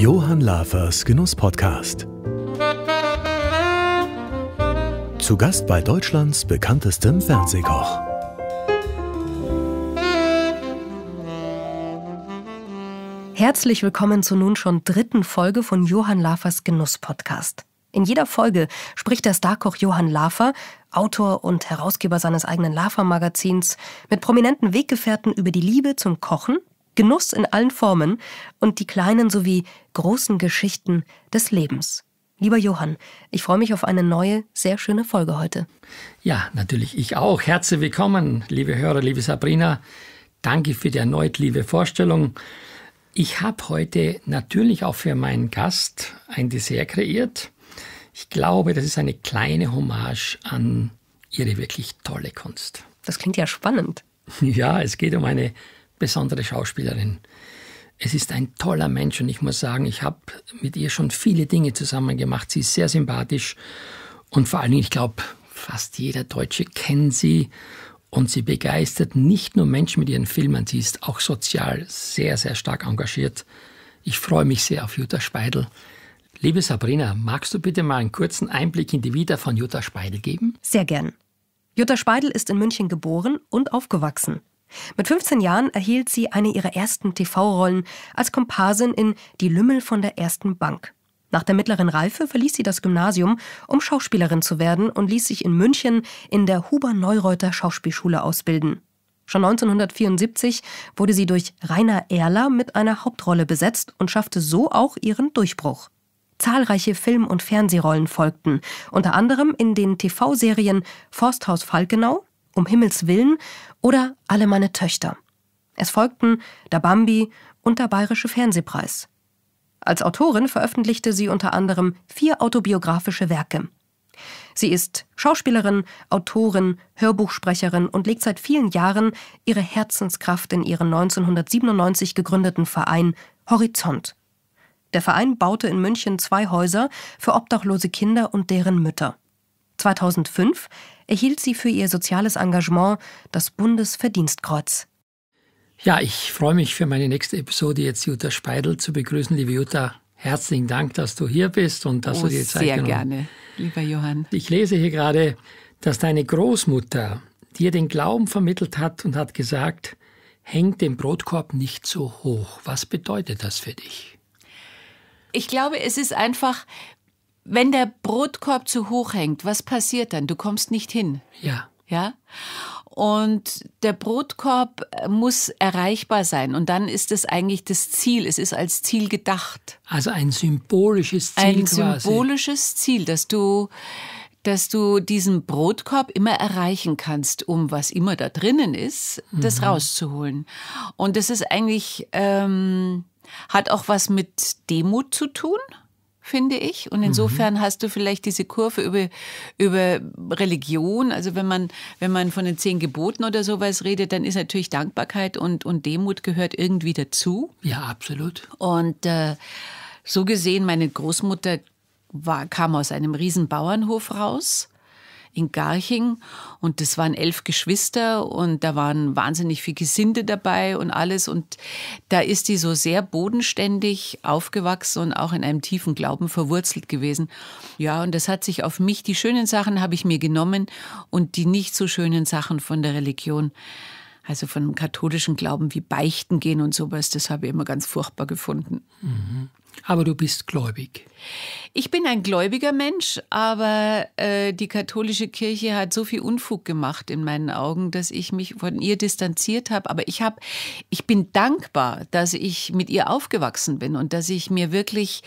Johann Lafers Genusspodcast. Zu Gast bei Deutschlands bekanntestem Fernsehkoch. Herzlich willkommen zur nun schon dritten Folge von Johann Lafers Genusspodcast. In jeder Folge spricht der Starkoch Johann Lafer, Autor und Herausgeber seines eigenen Lafer-Magazins, mit prominenten Weggefährten über die Liebe zum Kochen Genuss in allen Formen und die kleinen sowie großen Geschichten des Lebens. Lieber Johann, ich freue mich auf eine neue, sehr schöne Folge heute. Ja, natürlich ich auch. Herzlich willkommen, liebe Hörer, liebe Sabrina. Danke für die erneut liebe Vorstellung. Ich habe heute natürlich auch für meinen Gast ein Dessert kreiert. Ich glaube, das ist eine kleine Hommage an ihre wirklich tolle Kunst. Das klingt ja spannend. Ja, es geht um eine besondere Schauspielerin. Es ist ein toller Mensch und ich muss sagen, ich habe mit ihr schon viele Dinge zusammen gemacht. Sie ist sehr sympathisch und vor allen Dingen, ich glaube, fast jeder Deutsche kennt sie und sie begeistert nicht nur Menschen mit ihren Filmen, sie ist auch sozial sehr, sehr stark engagiert. Ich freue mich sehr auf Jutta Speidel. Liebe Sabrina, magst du bitte mal einen kurzen Einblick in die Vita von Jutta Speidel geben? Sehr gern. Jutta Speidel ist in München geboren und aufgewachsen. Mit 15 Jahren erhielt sie eine ihrer ersten TV-Rollen als Komparsin in Die Lümmel von der ersten Bank. Nach der mittleren Reife verließ sie das Gymnasium, um Schauspielerin zu werden und ließ sich in München in der Huber Neureuter Schauspielschule ausbilden. Schon 1974 wurde sie durch Rainer Erler mit einer Hauptrolle besetzt und schaffte so auch ihren Durchbruch. Zahlreiche Film- und Fernsehrollen folgten, unter anderem in den TV-Serien Forsthaus Falkenau, um Himmels Willen oder Alle meine Töchter. Es folgten Der Bambi und der Bayerische Fernsehpreis. Als Autorin veröffentlichte sie unter anderem vier autobiografische Werke. Sie ist Schauspielerin, Autorin, Hörbuchsprecherin und legt seit vielen Jahren ihre Herzenskraft in ihren 1997 gegründeten Verein Horizont. Der Verein baute in München zwei Häuser für obdachlose Kinder und deren Mütter. 2005 erhielt sie für ihr soziales Engagement das Bundesverdienstkreuz. Ja, ich freue mich für meine nächste Episode jetzt Jutta Speidel zu begrüßen. Liebe Jutta, herzlichen Dank, dass du hier bist und dass oh, du dir Zeit genommen hast. Sehr gerne, lieber Johann. Ich lese hier gerade, dass deine Großmutter dir den Glauben vermittelt hat und hat gesagt, hängt den Brotkorb nicht so hoch. Was bedeutet das für dich? Ich glaube, es ist einfach wenn der Brotkorb zu hoch hängt, was passiert dann? Du kommst nicht hin. Ja. Ja. Und der Brotkorb äh, muss erreichbar sein. Und dann ist es eigentlich das Ziel. Es ist als Ziel gedacht. Also ein symbolisches Ziel. Ein quasi. symbolisches Ziel, dass du, dass du diesen Brotkorb immer erreichen kannst, um was immer da drinnen ist, das mhm. rauszuholen. Und das ist eigentlich, ähm, hat auch was mit Demut zu tun finde ich. Und mhm. insofern mhm. hast du vielleicht diese Kurve über, über Religion. Also wenn man, wenn man von den zehn Geboten oder sowas redet, dann ist natürlich Dankbarkeit und, und Demut gehört irgendwie dazu. Ja, absolut. Und äh, so gesehen, meine Großmutter war, kam aus einem riesen Bauernhof raus in Garching und das waren elf Geschwister und da waren wahnsinnig viel Gesinde dabei und alles und da ist die so sehr bodenständig aufgewachsen und auch in einem tiefen Glauben verwurzelt gewesen. Ja, und das hat sich auf mich, die schönen Sachen habe ich mir genommen und die nicht so schönen Sachen von der Religion also von dem katholischen Glauben wie Beichten gehen und sowas, das habe ich immer ganz furchtbar gefunden. Mhm. Aber du bist gläubig. Ich bin ein gläubiger Mensch, aber äh, die katholische Kirche hat so viel Unfug gemacht in meinen Augen, dass ich mich von ihr distanziert habe. Aber ich, hab, ich bin dankbar, dass ich mit ihr aufgewachsen bin und dass ich mir wirklich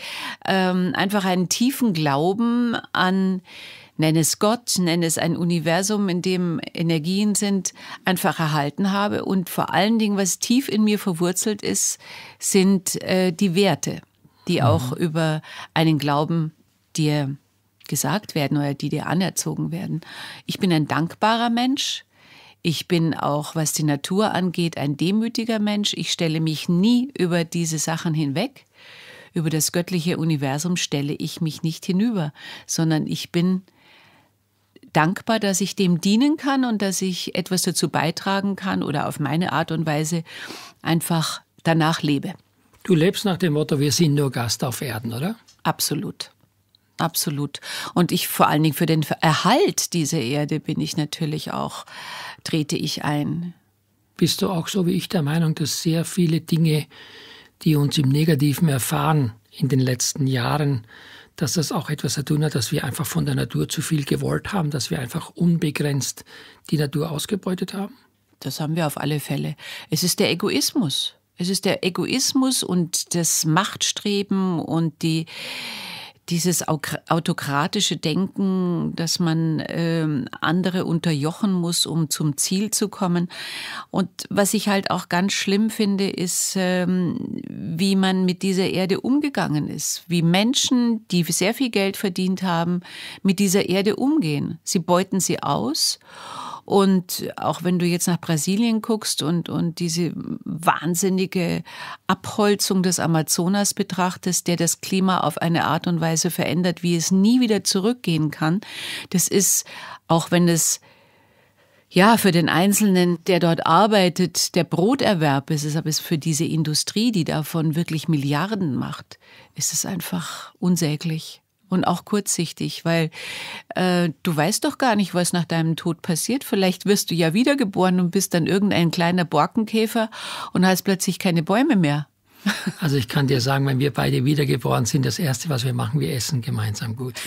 ähm, einfach einen tiefen Glauben an nenne es Gott, nenne es ein Universum, in dem Energien sind, einfach erhalten habe. Und vor allen Dingen, was tief in mir verwurzelt ist, sind äh, die Werte die mhm. auch über einen Glauben dir gesagt werden oder die dir anerzogen werden. Ich bin ein dankbarer Mensch. Ich bin auch, was die Natur angeht, ein demütiger Mensch. Ich stelle mich nie über diese Sachen hinweg. Über das göttliche Universum stelle ich mich nicht hinüber, sondern ich bin dankbar, dass ich dem dienen kann und dass ich etwas dazu beitragen kann oder auf meine Art und Weise einfach danach lebe. Du lebst nach dem Motto, wir sind nur Gast auf Erden, oder? Absolut. Absolut. Und ich vor allen Dingen für den Erhalt dieser Erde bin ich natürlich auch, trete ich ein. Bist du auch so wie ich der Meinung, dass sehr viele Dinge, die uns im Negativen erfahren in den letzten Jahren, dass das auch etwas zu tun hat, dass wir einfach von der Natur zu viel gewollt haben, dass wir einfach unbegrenzt die Natur ausgebeutet haben? Das haben wir auf alle Fälle. Es ist der Egoismus. Es ist der Egoismus und das Machtstreben und die, dieses autokratische Denken, dass man äh, andere unterjochen muss, um zum Ziel zu kommen. Und was ich halt auch ganz schlimm finde, ist, ähm, wie man mit dieser Erde umgegangen ist. Wie Menschen, die sehr viel Geld verdient haben, mit dieser Erde umgehen. Sie beuten sie aus und auch wenn du jetzt nach Brasilien guckst und, und diese wahnsinnige Abholzung des Amazonas betrachtest, der das Klima auf eine Art und Weise verändert, wie es nie wieder zurückgehen kann, das ist, auch wenn es ja, für den Einzelnen, der dort arbeitet, der Broterwerb ist es, aber es für diese Industrie, die davon wirklich Milliarden macht, ist es einfach unsäglich und auch kurzsichtig, weil äh, du weißt doch gar nicht, was nach deinem Tod passiert. Vielleicht wirst du ja wiedergeboren und bist dann irgendein kleiner Borkenkäfer und hast plötzlich keine Bäume mehr. Also ich kann dir sagen, wenn wir beide wiedergeboren sind, das Erste, was wir machen, wir essen gemeinsam gut.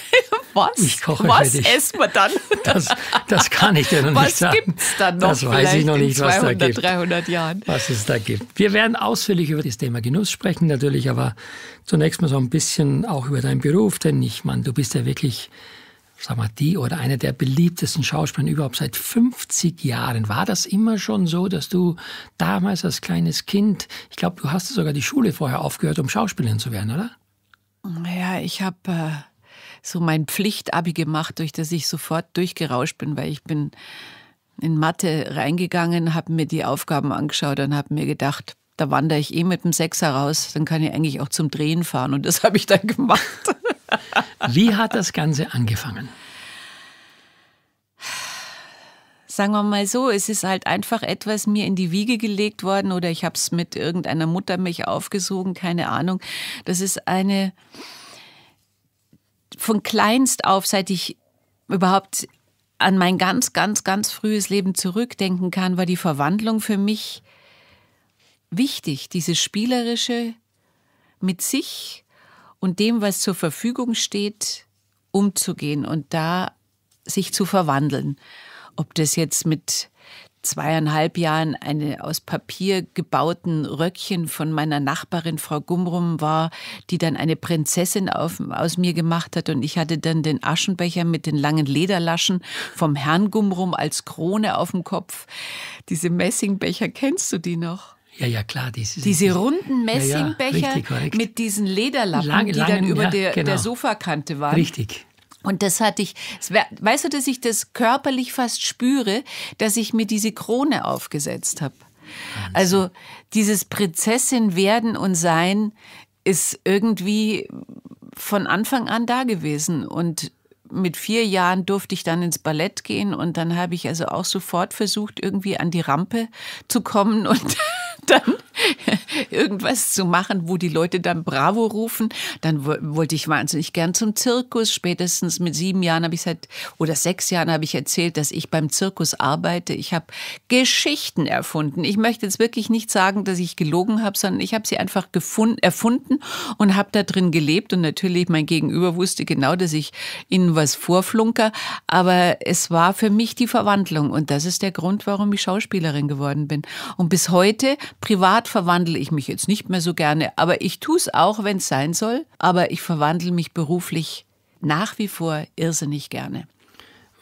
Was? Ich koche was für dich. essen wir dann? Das, das kann ich dir noch was nicht sagen. Was gibt es dann noch? Das weiß ich noch nicht, 200, was da gibt. 300 Jahren. Was es da gibt. Wir werden ausführlich über das Thema Genuss sprechen natürlich, aber zunächst mal so ein bisschen auch über deinen Beruf, denn ich meine, du bist ja wirklich sag mal, die oder eine der beliebtesten Schauspieler überhaupt seit 50 Jahren. War das immer schon so, dass du damals als kleines Kind, ich glaube, du hast sogar die Schule vorher aufgehört, um Schauspielerin zu werden, oder? Ja, ich habe äh, so mein Pflichtabi gemacht, durch das ich sofort durchgerauscht bin, weil ich bin in Mathe reingegangen, habe mir die Aufgaben angeschaut und habe mir gedacht, da wandere ich eh mit dem Sechser raus, dann kann ich eigentlich auch zum Drehen fahren und das habe ich dann gemacht. Wie hat das Ganze angefangen? Sagen wir mal so, es ist halt einfach etwas mir in die Wiege gelegt worden oder ich habe es mit irgendeiner Mutter mich aufgesogen, keine Ahnung. Das ist eine von kleinst auf, seit ich überhaupt an mein ganz, ganz, ganz frühes Leben zurückdenken kann, war die Verwandlung für mich wichtig. Dieses Spielerische mit sich und dem, was zur Verfügung steht, umzugehen und da sich zu verwandeln. Ob das jetzt mit zweieinhalb Jahren eine aus Papier gebauten Röckchen von meiner Nachbarin Frau Gumrum war, die dann eine Prinzessin auf, aus mir gemacht hat und ich hatte dann den Aschenbecher mit den langen Lederlaschen vom Herrn Gumrum als Krone auf dem Kopf. Diese Messingbecher, kennst du die noch? Ja, ja, klar. Diese, diese runden Messingbecher ja, ja, richtig, mit diesen Lederlappen, Lang, die dann über ja, der, genau. der Sofakante waren. Richtig. Und das hatte ich, weißt du, dass ich das körperlich fast spüre, dass ich mir diese Krone aufgesetzt habe. Wahnsinn. Also dieses Prinzessin werden und sein ist irgendwie von Anfang an da gewesen und mit vier Jahren durfte ich dann ins Ballett gehen und dann habe ich also auch sofort versucht, irgendwie an die Rampe zu kommen und done. irgendwas zu machen, wo die Leute dann Bravo rufen. Dann wollte ich wahnsinnig gern zum Zirkus. Spätestens mit sieben Jahren habe ich seit oder sechs Jahren habe ich erzählt, dass ich beim Zirkus arbeite. Ich habe Geschichten erfunden. Ich möchte jetzt wirklich nicht sagen, dass ich gelogen habe, sondern ich habe sie einfach gefunden, erfunden und habe da drin gelebt. Und natürlich mein Gegenüber wusste genau, dass ich ihnen was vorflunker. Aber es war für mich die Verwandlung und das ist der Grund, warum ich Schauspielerin geworden bin. Und bis heute privat privat verwandle ich mich jetzt nicht mehr so gerne, aber ich tue es auch, wenn es sein soll. Aber ich verwandle mich beruflich nach wie vor irrsinnig gerne.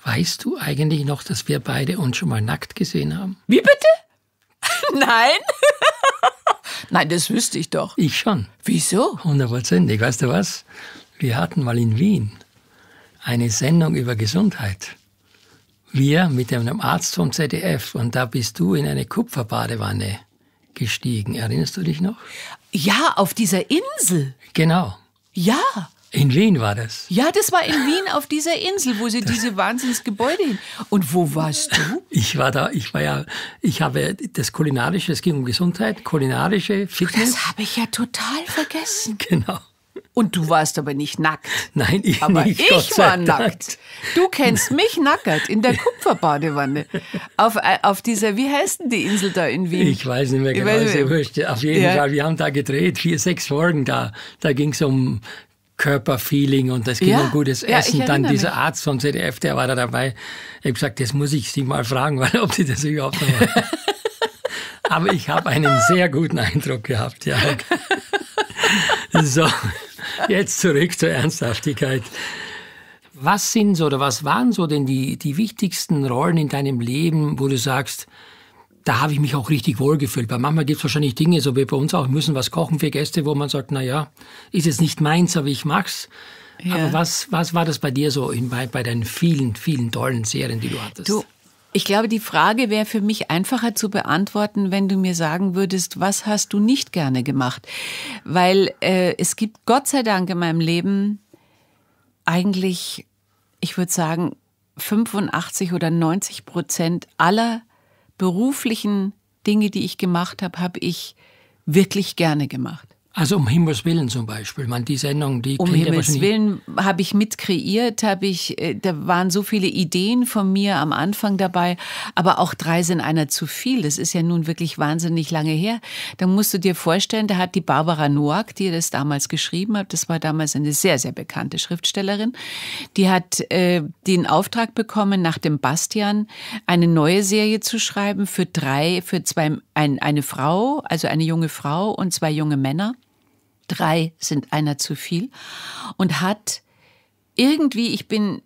Weißt du eigentlich noch, dass wir beide uns schon mal nackt gesehen haben? Wie bitte? Nein? Nein, das wüsste ich doch. Ich schon. Wieso? Hundertprozentig. Weißt du was? Wir hatten mal in Wien eine Sendung über Gesundheit. Wir mit einem Arzt vom ZDF und da bist du in eine Kupferbadewanne gestiegen. Erinnerst du dich noch? Ja, auf dieser Insel. Genau. Ja. In Wien war das. Ja, das war in Wien auf dieser Insel, wo sie das diese Wahnsinnsgebäude hin. Und wo warst du? Ich war da, ich war ja, ich habe das kulinarische, es ging um Gesundheit, kulinarische Fitness. Das habe ich ja total vergessen. Genau. Und du warst aber nicht nackt. Nein, ich aber nicht. Aber ich war nackt. Du kennst mich nackert in der Kupferbadewanne. Auf, äh, auf dieser, wie heißt denn die Insel da in Wien? Ich weiß nicht mehr genau, ich wüsste. Auf jeden ja. Fall, wir haben da gedreht, vier, sechs Folgen da. Da ging es um Körperfeeling und das ging ja, um gutes Essen. Ja, Dann dieser mich. Arzt vom ZDF, der war da dabei. Ich habe gesagt, das muss ich Sie mal fragen, weil, ob Sie das überhaupt noch machen. Aber ich habe einen sehr guten Eindruck gehabt, ja. So. Jetzt zurück zur Ernsthaftigkeit. Was sind so oder was waren so denn die, die wichtigsten Rollen in deinem Leben, wo du sagst, da habe ich mich auch richtig wohlgefühlt. Weil manchmal gibt es wahrscheinlich Dinge, so wie bei uns auch, müssen was kochen für Gäste, wo man sagt, na ja, ist jetzt nicht meins, aber ich mag's. Ja. Aber was, was war das bei dir so in, bei, bei deinen vielen, vielen tollen Serien, die du hattest? Du, ich glaube, die Frage wäre für mich einfacher zu beantworten, wenn du mir sagen würdest, was hast du nicht gerne gemacht? Weil äh, es gibt Gott sei Dank in meinem Leben eigentlich, ich würde sagen, 85 oder 90 Prozent aller beruflichen Dinge, die ich gemacht habe, habe ich wirklich gerne gemacht. Also um Himmels Willen zum Beispiel. Man, die Sendung, die um Himmels Willen habe ich mitkreiert, habe ich, äh, da waren so viele Ideen von mir am Anfang dabei, aber auch drei sind einer zu viel. Das ist ja nun wirklich wahnsinnig lange her. Da musst du dir vorstellen, da hat die Barbara Noack, die das damals geschrieben hat, das war damals eine sehr, sehr bekannte Schriftstellerin, die hat äh, den Auftrag bekommen, nach dem Bastian eine neue Serie zu schreiben für drei, für zwei, ein, eine Frau, also eine junge Frau und zwei junge Männer drei sind einer zu viel und hat irgendwie, ich bin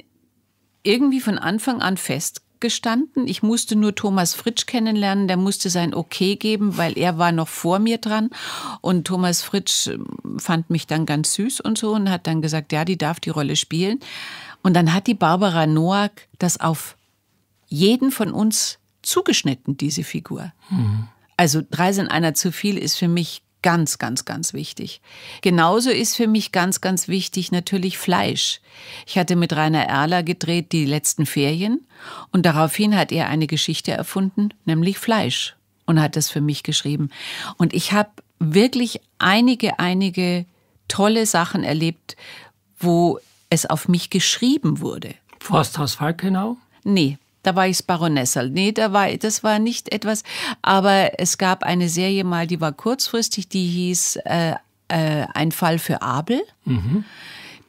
irgendwie von Anfang an festgestanden. Ich musste nur Thomas Fritsch kennenlernen, der musste sein Okay geben, weil er war noch vor mir dran. Und Thomas Fritsch ähm, fand mich dann ganz süß und so und hat dann gesagt, ja, die darf die Rolle spielen. Und dann hat die Barbara Noack das auf jeden von uns zugeschnitten, diese Figur. Hm. Also drei sind einer zu viel ist für mich Ganz, ganz, ganz wichtig. Genauso ist für mich ganz, ganz wichtig natürlich Fleisch. Ich hatte mit Rainer Erler gedreht die letzten Ferien und daraufhin hat er eine Geschichte erfunden, nämlich Fleisch und hat das für mich geschrieben. Und ich habe wirklich einige, einige tolle Sachen erlebt, wo es auf mich geschrieben wurde. Forsthaus Falkenau? Nee, da war ich Baronessa. Nee, da war, das war nicht etwas. Aber es gab eine Serie mal, die war kurzfristig, die hieß äh, äh, Ein Fall für Abel. Mhm.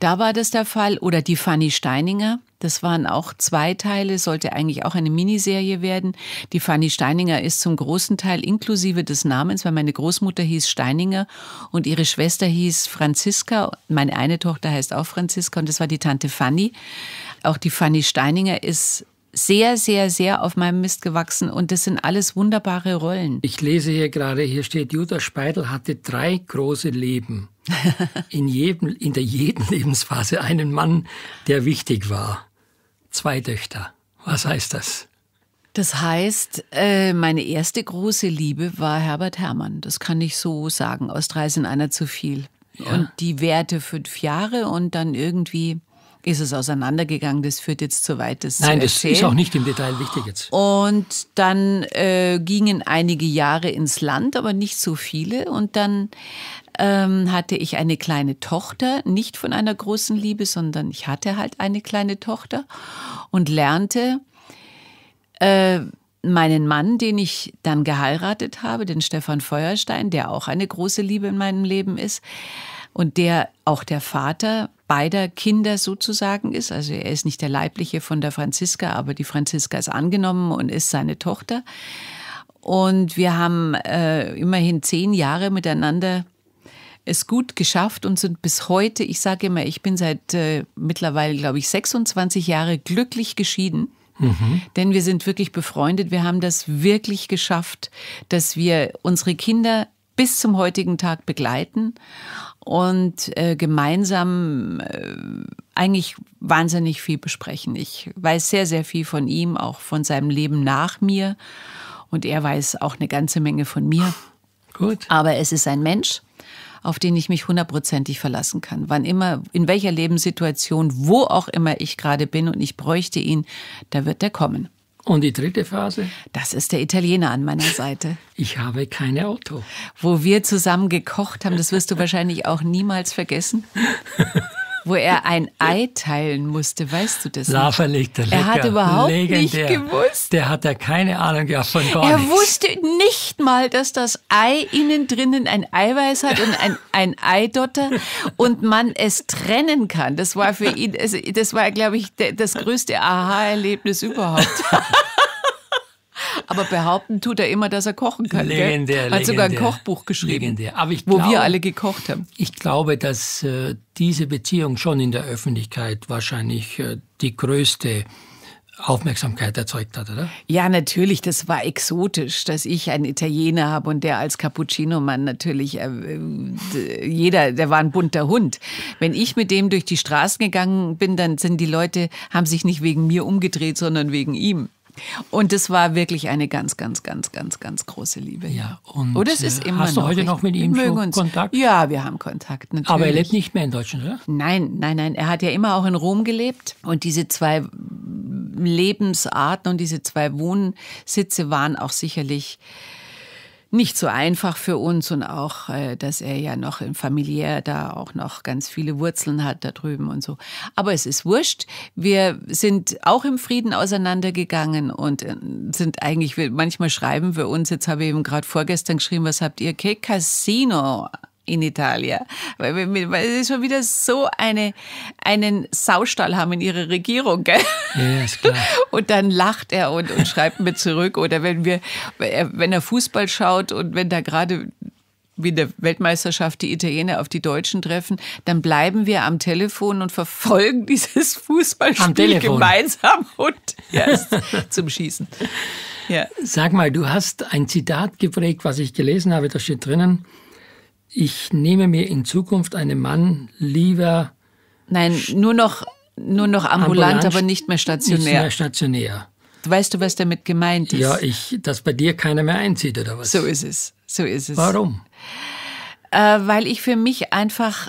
Da war das der Fall. Oder die Fanny Steininger. Das waren auch zwei Teile, sollte eigentlich auch eine Miniserie werden. Die Fanny Steininger ist zum großen Teil inklusive des Namens, weil meine Großmutter hieß Steininger und ihre Schwester hieß Franziska. Meine eine Tochter heißt auch Franziska und das war die Tante Fanny. Auch die Fanny Steininger ist sehr, sehr, sehr auf meinem Mist gewachsen und das sind alles wunderbare Rollen. Ich lese hier gerade, hier steht, Jutta Speidel hatte drei große Leben. in, jedem, in der jeden Lebensphase einen Mann, der wichtig war. Zwei Töchter. Was heißt das? Das heißt, äh, meine erste große Liebe war Herbert Hermann. Das kann ich so sagen. Aus drei sind einer zu viel. Ja. Und die Werte fünf Jahre und dann irgendwie ist es auseinandergegangen. Das führt jetzt zu weit. Das Nein, das ist auch nicht im Detail wichtig jetzt. Und dann äh, gingen einige Jahre ins Land, aber nicht so viele. Und dann ähm, hatte ich eine kleine Tochter, nicht von einer großen Liebe, sondern ich hatte halt eine kleine Tochter und lernte äh, meinen Mann, den ich dann geheiratet habe, den Stefan Feuerstein, der auch eine große Liebe in meinem Leben ist und der auch der Vater beider Kinder sozusagen ist. Also er ist nicht der leibliche von der Franziska, aber die Franziska ist angenommen und ist seine Tochter. Und wir haben äh, immerhin zehn Jahre miteinander es gut geschafft und sind bis heute, ich sage immer, ich bin seit äh, mittlerweile, glaube ich, 26 Jahre glücklich geschieden. Mhm. Denn wir sind wirklich befreundet. Wir haben das wirklich geschafft, dass wir unsere Kinder bis zum heutigen Tag begleiten und äh, gemeinsam äh, eigentlich wahnsinnig viel besprechen. Ich weiß sehr, sehr viel von ihm, auch von seinem Leben nach mir. Und er weiß auch eine ganze Menge von mir. Gut. Aber es ist ein Mensch, auf den ich mich hundertprozentig verlassen kann. Wann immer, in welcher Lebenssituation, wo auch immer ich gerade bin und ich bräuchte ihn, da wird er kommen. Und die dritte Phase? Das ist der Italiener an meiner Seite. Ich habe kein Auto. Wo wir zusammen gekocht haben, das wirst du wahrscheinlich auch niemals vergessen. wo er ein Ei teilen musste, weißt du das? Laferlegter, lecker. Er hat überhaupt legendär. nicht gewusst. Der hat ja keine Ahnung gehabt von gar Er nichts. wusste nicht mal, dass das Ei innen drinnen ein Eiweiß hat und ein, ein Eidotter und man es trennen kann. Das war für ihn, das war, glaube ich, das größte Aha-Erlebnis überhaupt. Aber behaupten tut er immer, dass er kochen kann. Legendär, gell? Hat legendär, sogar ein Kochbuch geschrieben, Aber ich glaub, wo wir alle gekocht haben. Ich glaube, dass äh, diese Beziehung schon in der Öffentlichkeit wahrscheinlich äh, die größte Aufmerksamkeit erzeugt hat, oder? Ja, natürlich. Das war exotisch, dass ich einen Italiener habe und der als Cappuccino-Mann natürlich, äh, äh, jeder, der war ein bunter Hund. Wenn ich mit dem durch die Straßen gegangen bin, dann sind die Leute, haben sich nicht wegen mir umgedreht, sondern wegen ihm. Und das war wirklich eine ganz, ganz, ganz, ganz, ganz große Liebe. Ja, und oder oh, es ist äh, immer hast du noch heute noch mit ihm so Kontakt? Ja, wir haben Kontakt, natürlich. Aber er lebt nicht mehr in Deutschland, oder? Nein, nein, nein. Er hat ja immer auch in Rom gelebt. Und diese zwei Lebensarten und diese zwei Wohnsitze waren auch sicherlich nicht so einfach für uns und auch, äh, dass er ja noch im familiär da auch noch ganz viele Wurzeln hat da drüben und so. Aber es ist wurscht. Wir sind auch im Frieden auseinandergegangen und äh, sind eigentlich, manchmal schreiben wir uns, jetzt habe ich eben gerade vorgestern geschrieben, was habt ihr? Okay, Casino in Italien. Weil, weil sie schon wieder so eine, einen Saustall haben in ihrer Regierung. Gell? Ja, ist klar. Und dann lacht er und, und schreibt mir zurück. Oder wenn, wir, wenn er Fußball schaut und wenn da gerade wie in der Weltmeisterschaft die Italiener auf die Deutschen treffen, dann bleiben wir am Telefon und verfolgen dieses Fußballspiel gemeinsam und erst zum Schießen. Ja. Sag mal, du hast ein Zitat geprägt, was ich gelesen habe, da steht drinnen, ich nehme mir in Zukunft einen Mann lieber. Nein, nur noch, nur noch ambulant, ambulant aber nicht mehr stationär. Nicht mehr stationär. Weißt du, was damit gemeint ist? Ja, ich, dass bei dir keiner mehr einzieht oder was? So ist es. So ist es. Warum? Äh, weil ich für mich einfach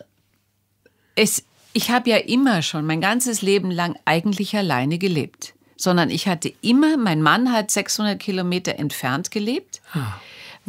es, ich habe ja immer schon mein ganzes Leben lang eigentlich alleine gelebt, sondern ich hatte immer, mein Mann hat 600 Kilometer entfernt gelebt. Ah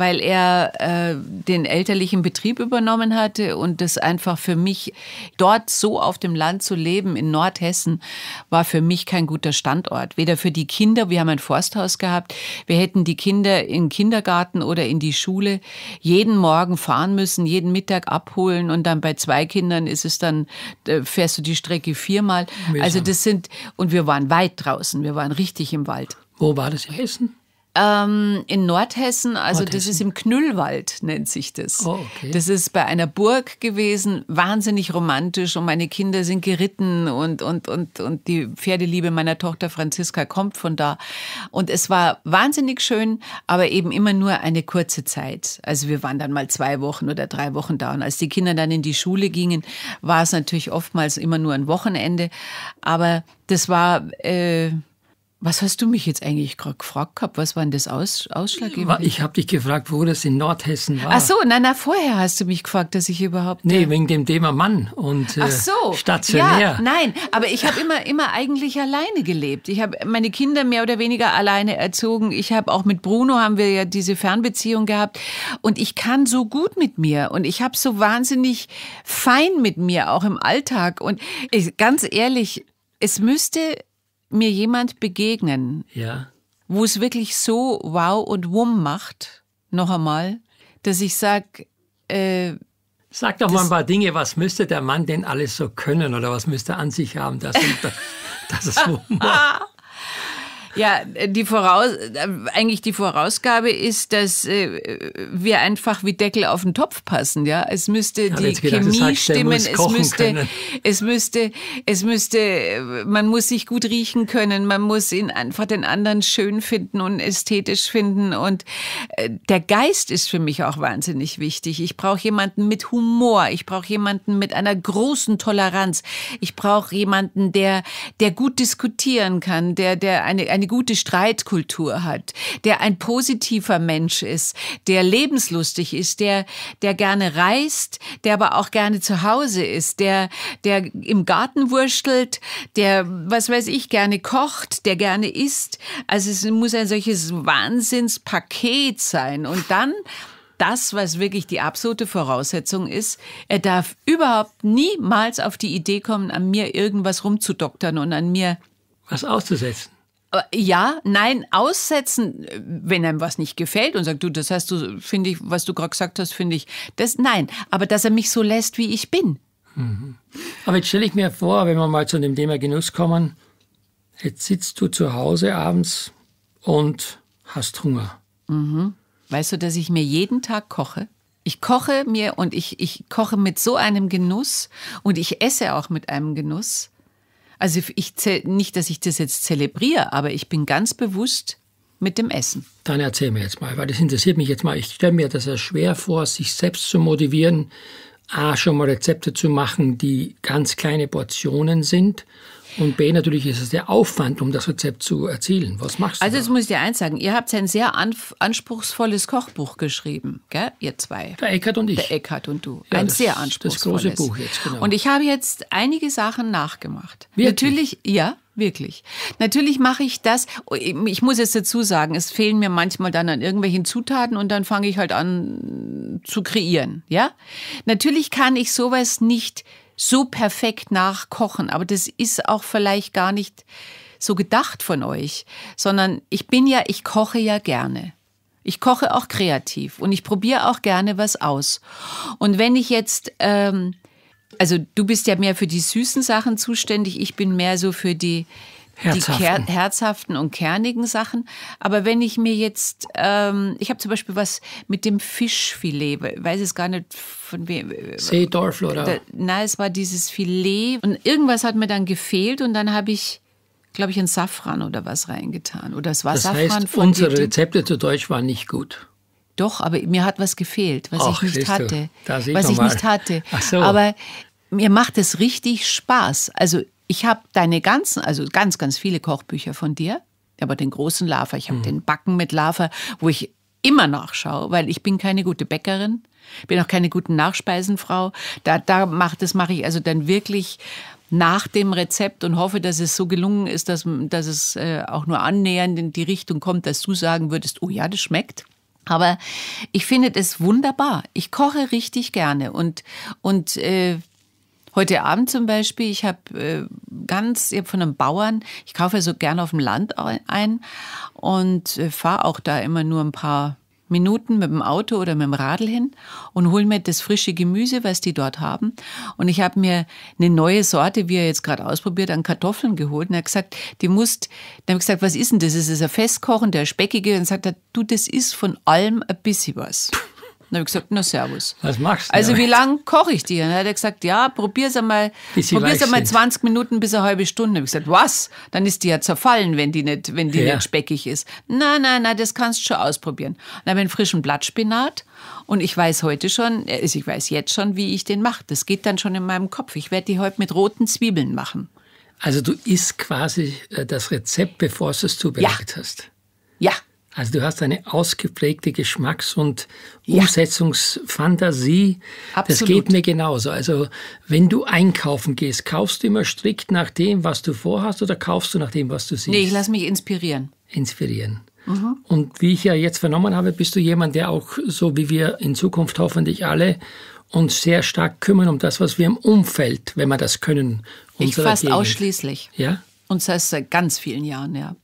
weil er äh, den elterlichen Betrieb übernommen hatte und das einfach für mich, dort so auf dem Land zu leben in Nordhessen, war für mich kein guter Standort. Weder für die Kinder, wir haben ein Forsthaus gehabt, wir hätten die Kinder in Kindergarten oder in die Schule jeden Morgen fahren müssen, jeden Mittag abholen und dann bei zwei Kindern ist es dann, äh, fährst du die Strecke viermal. Also das sind, und wir waren weit draußen, wir waren richtig im Wald. Wo war das in Hessen? Ähm, in Nordhessen, also Nordhessen. das ist im Knüllwald, nennt sich das. Oh, okay. Das ist bei einer Burg gewesen, wahnsinnig romantisch und meine Kinder sind geritten und, und, und, und die Pferdeliebe meiner Tochter Franziska kommt von da. Und es war wahnsinnig schön, aber eben immer nur eine kurze Zeit. Also wir waren dann mal zwei Wochen oder drei Wochen da und als die Kinder dann in die Schule gingen, war es natürlich oftmals immer nur ein Wochenende, aber das war... Äh, was hast du mich jetzt eigentlich gerade gefragt gehabt? Was war denn das Aus Ausschlaggebende? Ich habe dich gefragt, wo das in Nordhessen war. Ach so, nein, nein, vorher hast du mich gefragt, dass ich überhaupt... Nee, äh wegen dem Thema Mann und äh, Ach so, stationär. Ja, nein, aber ich habe immer, immer eigentlich alleine gelebt. Ich habe meine Kinder mehr oder weniger alleine erzogen. Ich habe auch mit Bruno, haben wir ja diese Fernbeziehung gehabt. Und ich kann so gut mit mir und ich habe so wahnsinnig fein mit mir, auch im Alltag. Und ich, ganz ehrlich, es müsste mir jemand begegnen, ja. wo es wirklich so wow und wumm macht, noch einmal, dass ich sage, äh, Sag doch mal ein paar Dinge, was müsste der Mann denn alles so können oder was müsste er an sich haben, dass, dass, dass es Wumm macht? Ja, die Voraus eigentlich die Vorausgabe ist, dass äh, wir einfach wie Deckel auf den Topf passen. Ja, es müsste ja, die Chemie gesagt, stimmen, es müsste, es müsste, es müsste, man muss sich gut riechen können, man muss ihn einfach den anderen schön finden und ästhetisch finden und äh, der Geist ist für mich auch wahnsinnig wichtig. Ich brauche jemanden mit Humor, ich brauche jemanden mit einer großen Toleranz, ich brauche jemanden, der der gut diskutieren kann, der der eine eine gute Streitkultur hat, der ein positiver Mensch ist, der lebenslustig ist, der, der gerne reist, der aber auch gerne zu Hause ist, der, der im Garten wurstelt, der, was weiß ich, gerne kocht, der gerne isst. Also es muss ein solches Wahnsinnspaket sein. Und dann das, was wirklich die absolute Voraussetzung ist. Er darf überhaupt niemals auf die Idee kommen, an mir irgendwas rumzudoktern und an mir was auszusetzen. Ja, nein, aussetzen, wenn einem was nicht gefällt und sagt, du, das hast du, finde ich, was du gerade gesagt hast, finde ich, das, nein, aber dass er mich so lässt, wie ich bin. Mhm. Aber jetzt stelle ich mir vor, wenn wir mal zu dem Thema Genuss kommen, jetzt sitzt du zu Hause abends und hast Hunger. Mhm. Weißt du, dass ich mir jeden Tag koche? Ich koche mir und ich, ich koche mit so einem Genuss und ich esse auch mit einem Genuss. Also ich nicht, dass ich das jetzt zelebriere, aber ich bin ganz bewusst mit dem Essen. Dann erzähl mir jetzt mal, weil das interessiert mich jetzt mal. Ich stelle mir das ja schwer vor, sich selbst zu motivieren, A, schon mal Rezepte zu machen, die ganz kleine Portionen sind und B, natürlich ist es der Aufwand, um das Rezept zu erzielen. Was machst du? Also, da? jetzt muss ich dir eins sagen. Ihr habt ein sehr anspruchsvolles Kochbuch geschrieben, gell? Ihr zwei. Der Eckhardt und ich. Der Eckhardt und du. Ja, ein das, sehr anspruchsvolles. Das große Buch jetzt, genau. Und ich habe jetzt einige Sachen nachgemacht. Wirklich? Natürlich, ja. Wirklich. Natürlich mache ich das. Ich muss jetzt dazu sagen, es fehlen mir manchmal dann an irgendwelchen Zutaten und dann fange ich halt an zu kreieren. Ja? Natürlich kann ich sowas nicht so perfekt nachkochen. Aber das ist auch vielleicht gar nicht so gedacht von euch, sondern ich bin ja, ich koche ja gerne. Ich koche auch kreativ und ich probiere auch gerne was aus. Und wenn ich jetzt, ähm, also du bist ja mehr für die süßen Sachen zuständig, ich bin mehr so für die herzhaften. die herzhaften und kernigen Sachen. Aber wenn ich mir jetzt, ähm, ich habe zum Beispiel was mit dem Fischfilet, weiß es gar nicht von wem. Seedorf oder? Da, nein, es war dieses Filet und irgendwas hat mir dann gefehlt und dann habe ich glaube ich, ein Safran oder was reingetan. Oder es war das Safran. Heißt, unsere Rezepte zu Deutsch waren nicht gut. Doch, aber mir hat was gefehlt, was Och, ich nicht hatte. was ich mal. nicht hatte. Ach So. Aber mir macht es richtig Spaß. Also ich habe deine ganzen, also ganz, ganz viele Kochbücher von dir, aber den großen Lava, ich habe mhm. den Backen mit Lava, wo ich immer nachschaue, weil ich bin keine gute Bäckerin, bin auch keine gute Nachspeisenfrau. Da, da macht das mache ich also dann wirklich nach dem Rezept und hoffe, dass es so gelungen ist, dass, dass es äh, auch nur annähernd in die Richtung kommt, dass du sagen würdest, oh ja, das schmeckt. Aber ich finde es wunderbar. Ich koche richtig gerne und, und äh, Heute Abend zum Beispiel, ich habe äh, ganz, ich hab von einem Bauern, ich kaufe so gerne auf dem Land ein und äh, fahre auch da immer nur ein paar Minuten mit dem Auto oder mit dem Radl hin und hole mir das frische Gemüse, was die dort haben. Und ich habe mir eine neue Sorte, wie er jetzt gerade ausprobiert, an Kartoffeln geholt. Und er hat gesagt, die musst, dann habe ich gesagt, was ist denn das? Ist das ein Festkochen, der Speckige? Und sagt er, du, das ist von allem ein bisschen was. Dann habe ich gesagt, na servus. Was machst du? Also wie lange koche ich die? Dann hat er gesagt, ja, probier's einmal, probier's einmal 20 Minuten bis eine halbe Stunde. Dann habe ich gesagt, was? Dann ist die ja zerfallen, wenn die nicht, wenn die ja. nicht speckig ist. Nein, nein, nein, das kannst du schon ausprobieren. Dann habe ich einen frischen Blattspinat und ich weiß heute schon, äh, also ich weiß jetzt schon, wie ich den mache. Das geht dann schon in meinem Kopf. Ich werde die heute mit roten Zwiebeln machen. Also du isst quasi äh, das Rezept, bevor du es zubereitet ja. hast. Ja. Also du hast eine ausgeprägte Geschmacks- und Umsetzungsfantasie. Absolut. Das geht mir genauso. Also wenn du einkaufen gehst, kaufst du immer strikt nach dem, was du vorhast oder kaufst du nach dem, was du siehst? Nee, ich lass mich inspirieren. Inspirieren. Mhm. Und wie ich ja jetzt vernommen habe, bist du jemand, der auch so wie wir in Zukunft hoffentlich alle uns sehr stark kümmern um das, was wir im Umfeld, wenn wir das können, Ich fast Gegend. ausschließlich. Ja? Und das heißt seit ganz vielen Jahren, ja.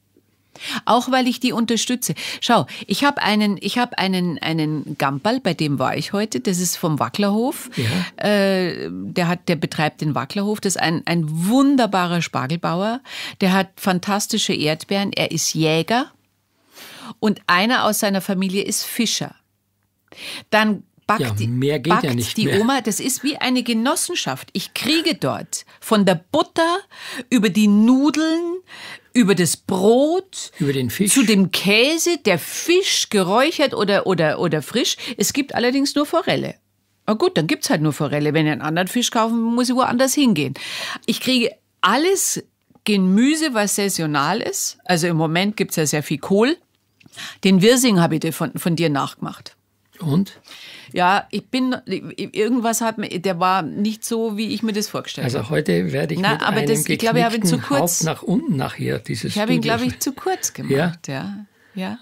Auch weil ich die unterstütze. Schau, ich habe einen, ich habe einen, einen Gamperl, bei dem war ich heute. Das ist vom Wacklerhof. Ja. Äh, der hat, der betreibt den Wacklerhof. Das ist ein, ein wunderbarer Spargelbauer. Der hat fantastische Erdbeeren. Er ist Jäger. Und einer aus seiner Familie ist Fischer. Dann backt, ja, backt ja die mehr. Oma. Das ist wie eine Genossenschaft. Ich kriege dort von der Butter über die Nudeln, über das Brot, über den Fisch. zu dem Käse, der Fisch geräuchert oder, oder, oder frisch. Es gibt allerdings nur Forelle. Na gut, dann gibt's halt nur Forelle. Wenn ihr einen anderen Fisch kaufen, muss ich woanders hingehen. Ich kriege alles Gemüse, was saisonal ist. Also im Moment gibt's ja sehr viel Kohl. Den Wirsing habe ich dir von, von dir nachgemacht. Und? Ja, ich bin, irgendwas hat mir, der war nicht so, wie ich mir das vorgestellt habe. Also heute werde ich Na, mit aber einem das, ich glaube, ich habe ihn zu kurz, Haupt nach unten nachher, dieses Ich habe ihn, glaube ich, zu kurz gemacht, ja. ja. Ja.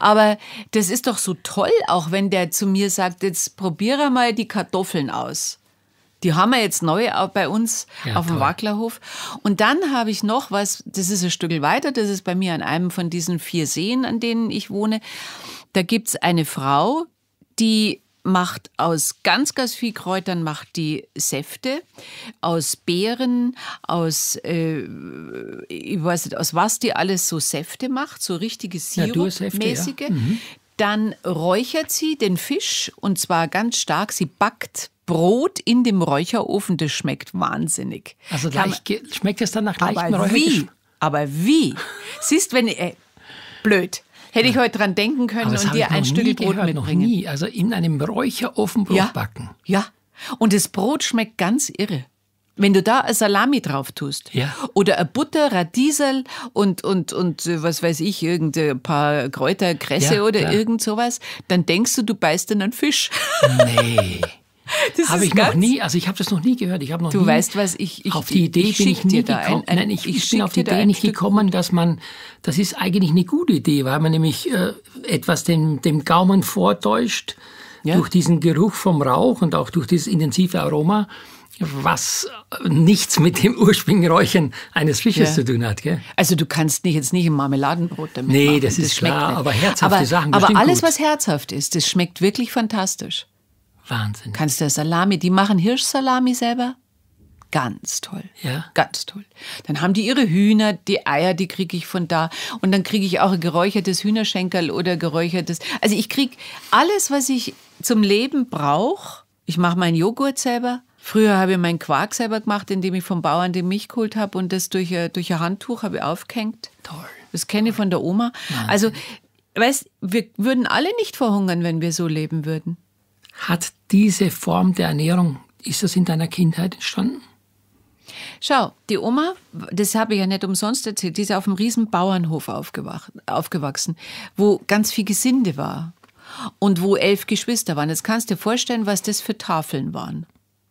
Aber das ist doch so toll, auch wenn der zu mir sagt, jetzt probiere mal die Kartoffeln aus. Die haben wir jetzt neu bei uns ja, auf dem toll. Wacklerhof. Und dann habe ich noch was, das ist ein Stück weiter, das ist bei mir an einem von diesen vier Seen, an denen ich wohne. Da gibt es eine Frau, die macht aus ganz, ganz viel Kräutern macht die Säfte, aus Beeren, aus äh, ich weiß nicht, aus was die alles so Säfte macht, so richtige Sirup-mäßige. Ja. Mhm. Dann räuchert sie den Fisch und zwar ganz stark. Sie backt Brot in dem Räucherofen. Das schmeckt wahnsinnig. Also schmeckt es dann nach leichtem aber Aber wie? Siehst, wenn äh, blöd. Hätte ich heute dran denken können und dir ein Stück Brot mitbringen. Noch Nie. Also in einem Räucherofen Brot ja. backen. Ja. Und das Brot schmeckt ganz irre. Wenn du da eine Salami drauf tust ja. oder eine Butter, Radiesel und, und, und äh, was weiß ich, irgendein paar Kräuter, Kresse ja, oder klar. irgend sowas, dann denkst du, du beißt in einen Fisch. Nee. Habe ich noch nie, also ich habe das noch nie gehört. Ich habe noch du nie weißt, was ich, ich auf die Idee ich bin ich nie gekommen. Ein, ein, Nein, ich, ich bin auf die Idee nicht gekommen, dass man, das ist eigentlich eine gute Idee, weil man nämlich äh, etwas dem, dem Gaumen vortäuscht ja. durch diesen Geruch vom Rauch und auch durch dieses intensive Aroma was nichts mit dem ursprünglichen Räuchern eines Fisches ja. zu tun hat. Gell? Also du kannst nicht, jetzt nicht ein Marmeladenbrot damit nee, machen. Nee, das ist das klar, aber herzhafte aber, Sachen. Aber alles, gut. was herzhaft ist, das schmeckt wirklich fantastisch. Wahnsinn. Kannst du Salami, die machen Hirschsalami selber? Ganz toll. Ja. Ganz toll. Dann haben die ihre Hühner, die Eier, die kriege ich von da. Und dann kriege ich auch ein geräuchertes Hühnerschenkel oder geräuchertes. Also ich kriege alles, was ich zum Leben brauche. Ich mache meinen Joghurt selber. Früher habe ich meinen Quark selber gemacht, indem ich vom Bauern den Milch geholt habe und das durch, ein, durch ein Handtuch habe ich aufgehängt. Toll. Das kenne ich von der Oma. Wahnsinn. Also, weißt, wir würden alle nicht verhungern, wenn wir so leben würden. Hat diese Form der Ernährung, ist das in deiner Kindheit entstanden? Schau, die Oma, das habe ich ja nicht umsonst erzählt, die ist auf einem riesen Bauernhof aufgewachsen, wo ganz viel Gesinde war und wo elf Geschwister waren. Jetzt kannst du dir vorstellen, was das für Tafeln waren.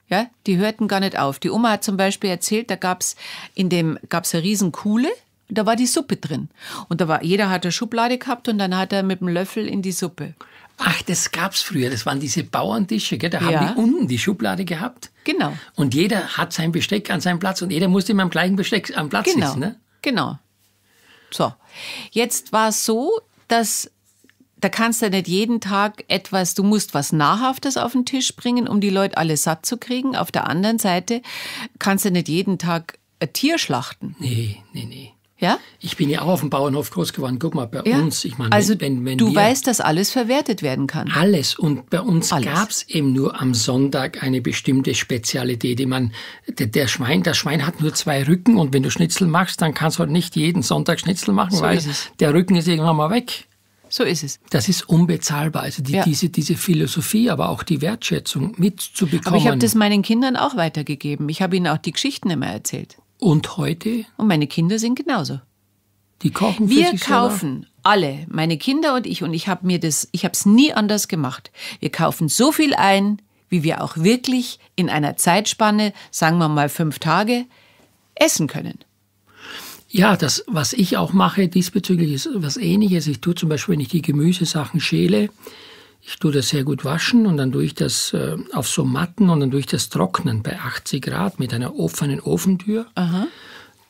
Ja, die hörten gar nicht auf. Die Oma hat zum Beispiel erzählt, da gab es in dem gab's eine riesen Kuhle, da war die Suppe drin. Und da war, jeder hat eine Schublade gehabt und dann hat er mit dem Löffel in die Suppe. Ach, das gab's früher. Das waren diese Bauerntische, gell? Da ja. haben die unten die Schublade gehabt. Genau. Und jeder hat sein Besteck an seinem Platz und jeder musste immer am gleichen Besteck am Platz genau. sitzen. Ne? Genau. So. Jetzt war es so, dass da kannst du nicht jeden Tag etwas, du musst was Nahrhaftes auf den Tisch bringen, um die Leute alle satt zu kriegen. Auf der anderen Seite kannst du nicht jeden Tag ein Tier schlachten. Nee, nee, nee. Ja? Ich bin ja auch auf dem Bauernhof groß geworden. Guck mal, bei ja? uns, ich meine, also wenn, wenn du weißt, dass alles verwertet werden kann. Alles. Und bei uns gab es eben nur am Sonntag eine bestimmte Spezialität. Ich meine, der, der, Schwein, das Schwein hat nur zwei Rücken und wenn du Schnitzel machst, dann kannst du halt nicht jeden Sonntag Schnitzel machen, so weil der Rücken ist irgendwann mal weg. So ist es. Das ist unbezahlbar. Also die, ja. diese, diese Philosophie, aber auch die Wertschätzung mitzubekommen. Aber ich habe das meinen Kindern auch weitergegeben. Ich habe ihnen auch die Geschichten immer erzählt. Und heute? Und meine Kinder sind genauso. Die kochen für Wir sich kaufen selber? alle, meine Kinder und ich, und ich habe mir das, ich habe es nie anders gemacht. Wir kaufen so viel ein, wie wir auch wirklich in einer Zeitspanne, sagen wir mal fünf Tage, essen können. Ja, das, was ich auch mache diesbezüglich, ist was ähnliches. Ich tue zum Beispiel, wenn ich die Gemüsesachen schäle, ich tue das sehr gut waschen und dann tue ich das äh, auf so Matten und dann tue ich das trocknen bei 80 Grad mit einer offenen Ofentür. Aha.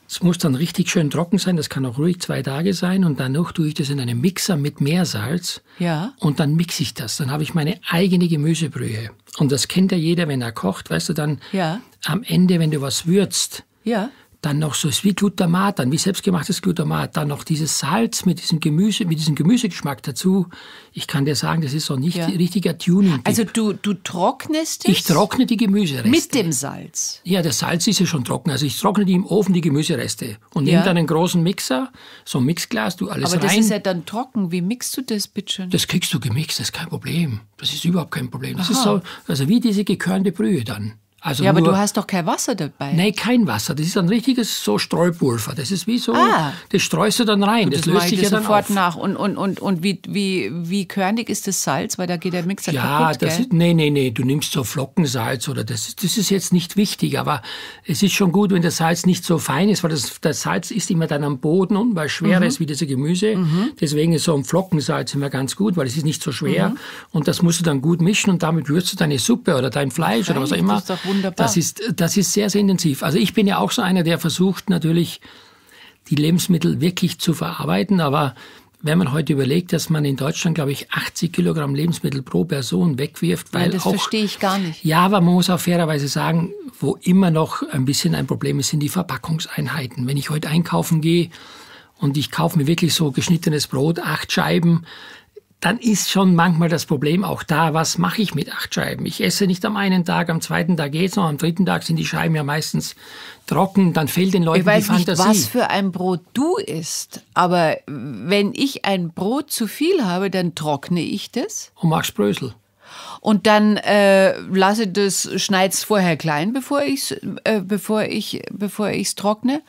Es muss dann richtig schön trocken sein, das kann auch ruhig zwei Tage sein und danach tue ich das in einem Mixer mit Meersalz ja. und dann mixe ich das. Dann habe ich meine eigene Gemüsebrühe. Und das kennt ja jeder, wenn er kocht, weißt du, dann ja. am Ende, wenn du was würzt, ja dann noch so wie Glutamat, dann wie selbstgemachtes Glutamat, dann noch dieses Salz mit diesem Gemüse, mit diesem Gemüsegeschmack dazu. Ich kann dir sagen, das ist so nicht ja. richtiger tuning -Tipp. Also du, du trocknest es? Ich trockne die Gemüsereste. Mit dem Salz? Ja, das Salz ist ja schon trocken. Also ich trockne die im Ofen, die Gemüsereste. Und ja. nehme dann einen großen Mixer, so ein Mixglas, du alles Aber rein. Aber das ist ja dann trocken. Wie mixt du das bitte schön? Das kriegst du gemixt, das ist kein Problem. Das ist überhaupt kein Problem. Das Aha. ist so, also wie diese gekörnte Brühe dann. Also ja, aber du hast doch kein Wasser dabei. Nein, kein Wasser. Das ist ein richtiges so Streupulver. Das ist wie so, ah. das streust du dann rein. Gut, das, das löst sich ja dann sofort auf. nach. Und, und, und, und wie, wie, wie körnig ist das Salz? Weil da geht der Mixer ja, kaputt, das Ist, nee, nee, nee. Du nimmst so Flockensalz oder das, das ist jetzt nicht wichtig. Aber es ist schon gut, wenn das Salz nicht so fein ist, weil das, das Salz ist immer dann am Boden unten, weil es schwerer mhm. ist wie diese Gemüse. Mhm. Deswegen ist so ein Flockensalz immer ganz gut, weil es ist nicht so schwer. Mhm. Und das musst du dann gut mischen und damit würzt du deine Suppe oder dein Fleisch Fein, oder was auch immer wunderbar. Das ist, das ist sehr, sehr intensiv. Also ich bin ja auch so einer, der versucht natürlich, die Lebensmittel wirklich zu verarbeiten. Aber wenn man heute überlegt, dass man in Deutschland, glaube ich, 80 Kilogramm Lebensmittel pro Person wegwirft, weil ja, das auch, verstehe ich gar nicht. Ja, aber man muss auch fairerweise sagen, wo immer noch ein bisschen ein Problem ist, sind die Verpackungseinheiten. Wenn ich heute einkaufen gehe und ich kaufe mir wirklich so geschnittenes Brot, acht Scheiben, dann ist schon manchmal das Problem auch da, was mache ich mit acht Scheiben? Ich esse nicht am einen Tag, am zweiten Tag geht's noch, am dritten Tag sind die Scheiben ja meistens trocken, dann fehlt den Leuten die Fantasie. Ich weiß nicht, was für ein Brot du isst, aber wenn ich ein Brot zu viel habe, dann trockne ich das. Und mach's Brösel. Und dann äh, lasse das, schneid's vorher klein, bevor ich's, äh, bevor ich, bevor ich's trockne.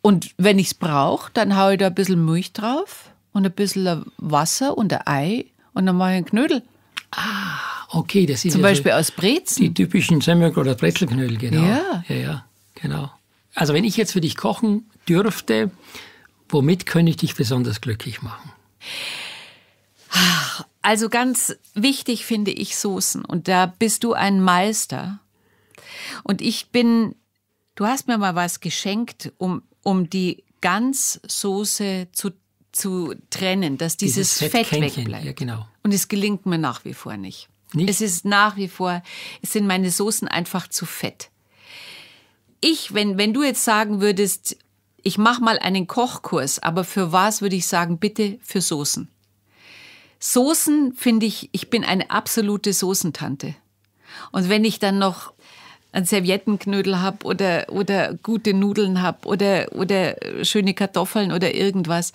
Und wenn ich's brauche, dann haue ich da ein bisschen Milch drauf und ein bisschen Wasser und ein Ei und dann mache ich einen Knödel. Ah, okay, das ist Zum also Beispiel aus Brezen. Die typischen Semmel- oder Brezelknödel, genau. Ja. ja, ja, genau. Also wenn ich jetzt für dich kochen dürfte, womit könnte ich dich besonders glücklich machen? Also ganz wichtig finde ich Soßen und da bist du ein Meister. Und ich bin, du hast mir mal was geschenkt, um, um die Ganzsoße zu zu trennen, dass dieses, dieses Fett, Fett wegbleibt. Ja, genau. Und es gelingt mir nach wie vor nicht. nicht. Es ist nach wie vor, es sind meine Soßen einfach zu fett. Ich, wenn, wenn du jetzt sagen würdest, ich mache mal einen Kochkurs, aber für was würde ich sagen, bitte für Soßen. Soßen finde ich, ich bin eine absolute Soßentante. Und wenn ich dann noch ein Serviettenknödel habe oder, oder gute Nudeln habe oder, oder schöne Kartoffeln oder irgendwas.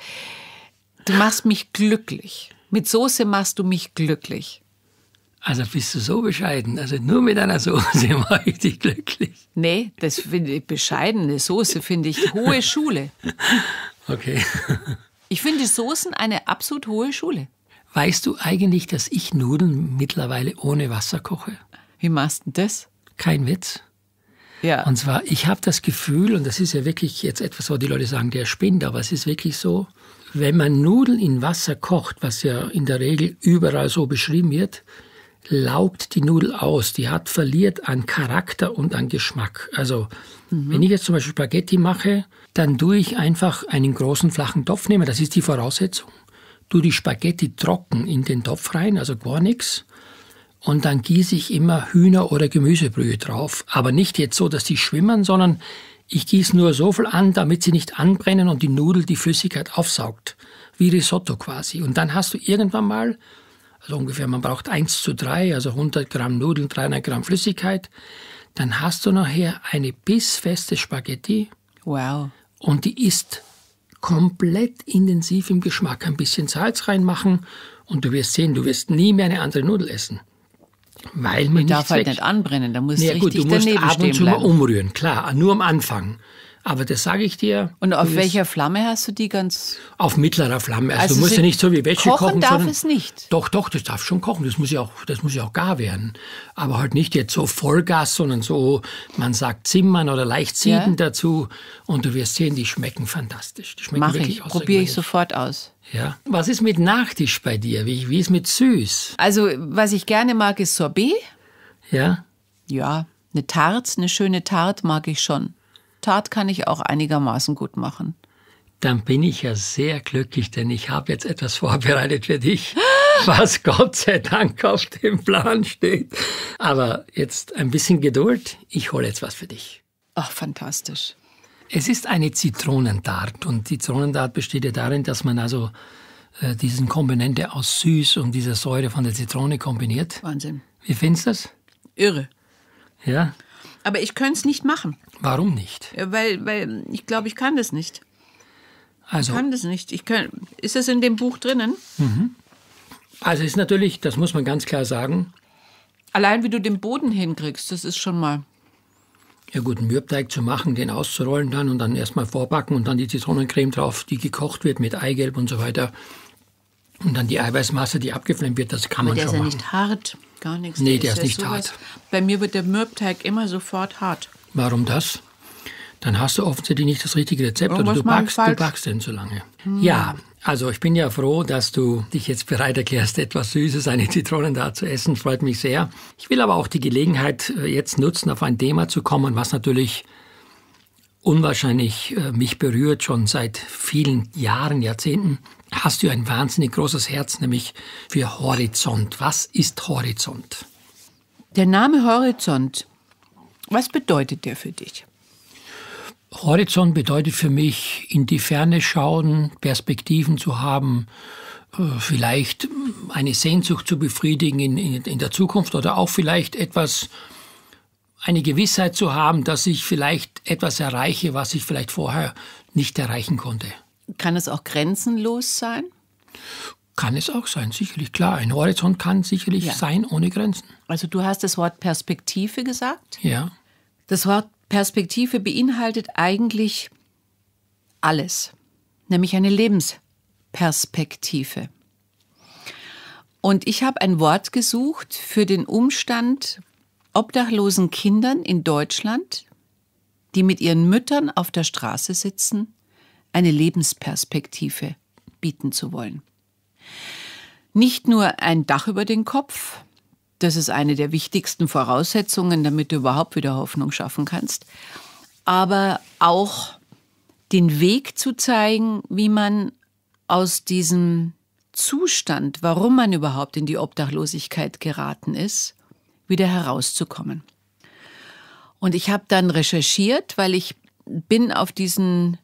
Du machst mich glücklich. Mit Soße machst du mich glücklich. Also bist du so bescheiden. Also nur mit einer Soße mache ich dich glücklich. Nee, das finde ich bescheidene Soße, finde ich hohe Schule. Okay. Ich finde Soßen eine absolut hohe Schule. Weißt du eigentlich, dass ich Nudeln mittlerweile ohne Wasser koche? Wie machst du das? Kein Witz. Ja. Und zwar, ich habe das Gefühl, und das ist ja wirklich jetzt etwas, wo die Leute sagen, der spinnt, aber es ist wirklich so, wenn man Nudeln in Wasser kocht, was ja in der Regel überall so beschrieben wird, laugt die Nudel aus. Die hat verliert an Charakter und an Geschmack. Also, mhm. wenn ich jetzt zum Beispiel Spaghetti mache, dann tue ich einfach einen großen flachen Topf nehmen. Das ist die Voraussetzung. Tu die Spaghetti trocken in den Topf rein, also gar nichts und dann gieße ich immer Hühner- oder Gemüsebrühe drauf. Aber nicht jetzt so, dass die schwimmen, sondern ich gieße nur so viel an, damit sie nicht anbrennen und die Nudel die Flüssigkeit aufsaugt. Wie Risotto quasi. Und dann hast du irgendwann mal, also ungefähr, man braucht 1 zu 3, also 100 Gramm Nudeln, 300 Gramm Flüssigkeit. Dann hast du nachher eine bissfeste Spaghetti. Wow. Und die ist komplett intensiv im Geschmack. Ein bisschen Salz reinmachen und du wirst sehen, du wirst nie mehr eine andere Nudel essen. Weil man, man darf halt nicht anbrennen, da muss ja, richtig gut, du musst daneben ab und zu mal umrühren, klar, nur am Anfang. Aber das sage ich dir. Und auf welcher Flamme hast du die ganz? Auf mittlerer Flamme. Also, also du musst ja nicht so wie Wäsche kochen. Kochen darf es nicht. Doch, doch, das darf schon kochen. Das muss ja auch, das muss ja auch gar werden. Aber halt nicht jetzt so Vollgas, sondern so, man sagt Zimmern oder leicht sieden ja. dazu. Und du wirst sehen, die schmecken fantastisch. Die schmecken Mach wirklich ich. Probiere ich sofort aus. Ja. Was ist mit Nachtisch bei dir? Wie, wie ist mit süß? Also, was ich gerne mag, ist Sorbet. Ja. Ja, eine Tarte, eine schöne Tarte mag ich schon. Tat kann ich auch einigermaßen gut machen. Dann bin ich ja sehr glücklich, denn ich habe jetzt etwas vorbereitet für dich, was Gott sei Dank auf dem Plan steht. Aber jetzt ein bisschen Geduld, ich hole jetzt was für dich. Ach, fantastisch. Es ist eine Zitronentart und Zitronentart besteht ja darin, dass man also äh, diesen Komponente aus Süß und dieser Säure von der Zitrone kombiniert. Wahnsinn. Wie findest du das? Irre. Ja? Aber ich könnte es nicht machen. Warum nicht? Weil, weil ich glaube, ich kann das nicht. Also. Ich kann das nicht. Ich kann, ist es in dem Buch drinnen? Mhm. Also ist natürlich, das muss man ganz klar sagen. Allein wie du den Boden hinkriegst, das ist schon mal. Ja gut, einen Mürbteig zu machen, den auszurollen dann und dann erstmal vorbacken und dann die Zitronencreme drauf, die gekocht wird mit Eigelb und so weiter. Und dann die Eiweißmasse, die abgeflammt wird, das kann Aber man der schon machen. ist ja nicht hart gar nichts. Nee, der, der ist, ist, nicht sowas. hart. Bei mir wird der Mürbteig immer sofort hart. Warum das? Dann hast du offensichtlich nicht das richtige Rezept Irgendwas oder du backst, du backst den so lange. Hm. Ja, also ich bin ja froh, dass du dich jetzt bereit erklärst, etwas Süßes, eine Zitronen da zu essen. Freut mich sehr. Ich will aber auch die Gelegenheit äh, jetzt nutzen, auf ein Thema zu kommen, was natürlich unwahrscheinlich äh, mich berührt, schon seit vielen Jahren, Jahrzehnten hast du ein wahnsinnig großes Herz, nämlich für Horizont. Was ist Horizont? Der Name Horizont, was bedeutet der für dich? Horizont bedeutet für mich, in die Ferne schauen, Perspektiven zu haben, äh, vielleicht eine Sehnsucht zu befriedigen in, in, in der Zukunft oder auch vielleicht etwas, eine Gewissheit zu haben, dass ich vielleicht etwas erreiche, was ich vielleicht vorher nicht erreichen konnte. Kann es auch grenzenlos sein? Kann es auch sein, sicherlich. Klar, ein Horizont kann sicherlich ja. sein ohne Grenzen. Also du hast das Wort Perspektive gesagt. Ja. Das Wort Perspektive beinhaltet eigentlich alles, nämlich eine Lebensperspektive. Und ich habe ein Wort gesucht für den Umstand obdachlosen Kindern in Deutschland, die mit ihren Müttern auf der Straße sitzen eine Lebensperspektive bieten zu wollen. Nicht nur ein Dach über den Kopf, das ist eine der wichtigsten Voraussetzungen, damit du überhaupt wieder Hoffnung schaffen kannst, aber auch den Weg zu zeigen, wie man aus diesem Zustand, warum man überhaupt in die Obdachlosigkeit geraten ist, wieder herauszukommen. Und ich habe dann recherchiert, weil ich bin auf diesen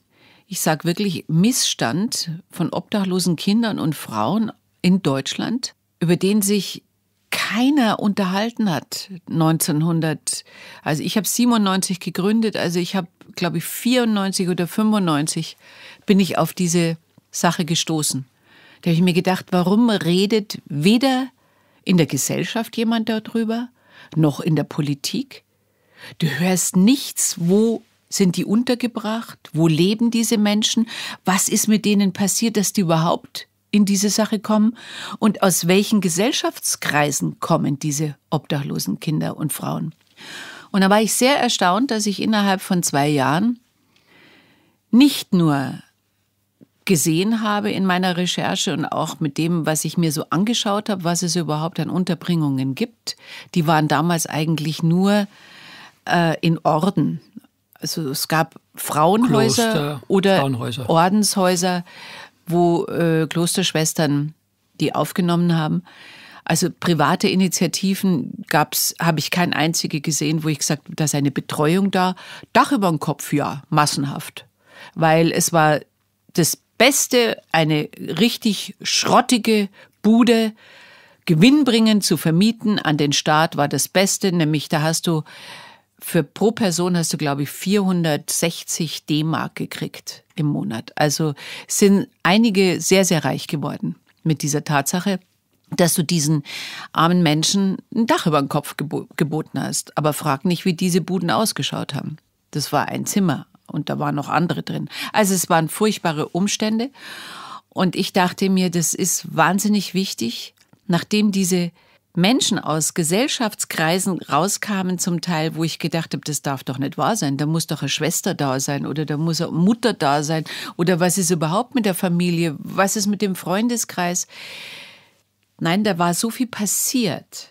ich sage wirklich, Missstand von obdachlosen Kindern und Frauen in Deutschland, über den sich keiner unterhalten hat 1900. Also ich habe 97 gegründet, also ich habe, glaube ich, 94 oder 95 bin ich auf diese Sache gestoßen. Da habe ich mir gedacht, warum redet weder in der Gesellschaft jemand darüber, noch in der Politik? Du hörst nichts, wo sind die untergebracht? Wo leben diese Menschen? Was ist mit denen passiert, dass die überhaupt in diese Sache kommen? Und aus welchen Gesellschaftskreisen kommen diese obdachlosen Kinder und Frauen? Und da war ich sehr erstaunt, dass ich innerhalb von zwei Jahren nicht nur gesehen habe in meiner Recherche und auch mit dem, was ich mir so angeschaut habe, was es überhaupt an Unterbringungen gibt. Die waren damals eigentlich nur äh, in Orden also es gab Frauenhäuser Kloster, oder Frauenhäuser. Ordenshäuser, wo äh, Klosterschwestern die aufgenommen haben. Also private Initiativen gab's, habe ich kein einzige gesehen, wo ich gesagt, habe, da ist eine Betreuung da. Dach über den Kopf, ja, massenhaft, weil es war das Beste, eine richtig schrottige Bude gewinnbringend zu vermieten an den Staat war das Beste, nämlich da hast du für pro Person hast du, glaube ich, 460 D-Mark gekriegt im Monat. Also sind einige sehr, sehr reich geworden mit dieser Tatsache, dass du diesen armen Menschen ein Dach über den Kopf gebo geboten hast. Aber frag nicht, wie diese Buden ausgeschaut haben. Das war ein Zimmer und da waren noch andere drin. Also es waren furchtbare Umstände. Und ich dachte mir, das ist wahnsinnig wichtig, nachdem diese Menschen aus Gesellschaftskreisen rauskamen zum Teil, wo ich gedacht habe, das darf doch nicht wahr sein. Da muss doch eine Schwester da sein oder da muss eine Mutter da sein oder was ist überhaupt mit der Familie, was ist mit dem Freundeskreis. Nein, da war so viel passiert